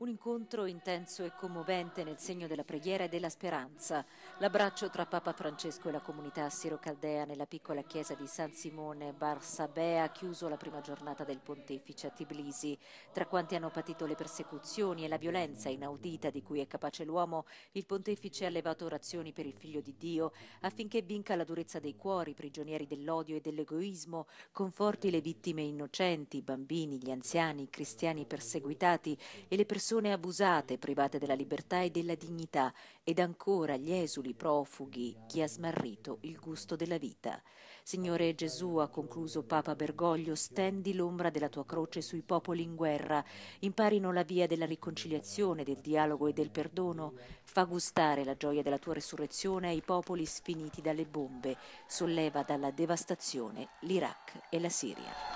Un incontro intenso e commovente nel segno della preghiera e della speranza. L'abbraccio tra Papa Francesco e la comunità sirocaldea nella piccola chiesa di San Simone Barsabea ha chiuso la prima giornata del pontefice a Tbilisi. Tra quanti hanno patito le persecuzioni e la violenza inaudita di cui è capace l'uomo, il pontefice ha levato orazioni per il figlio di Dio affinché vinca la durezza dei cuori, prigionieri dell'odio e dell'egoismo, conforti le vittime innocenti, i bambini, gli anziani, i cristiani perseguitati e le persone persone abusate, private della libertà e della dignità, ed ancora gli esuli profughi, chi ha smarrito il gusto della vita. Signore Gesù, ha concluso Papa Bergoglio, stendi l'ombra della tua croce sui popoli in guerra, imparino la via della riconciliazione, del dialogo e del perdono, fa gustare la gioia della tua resurrezione ai popoli sfiniti dalle bombe, solleva dalla devastazione l'Iraq e la Siria.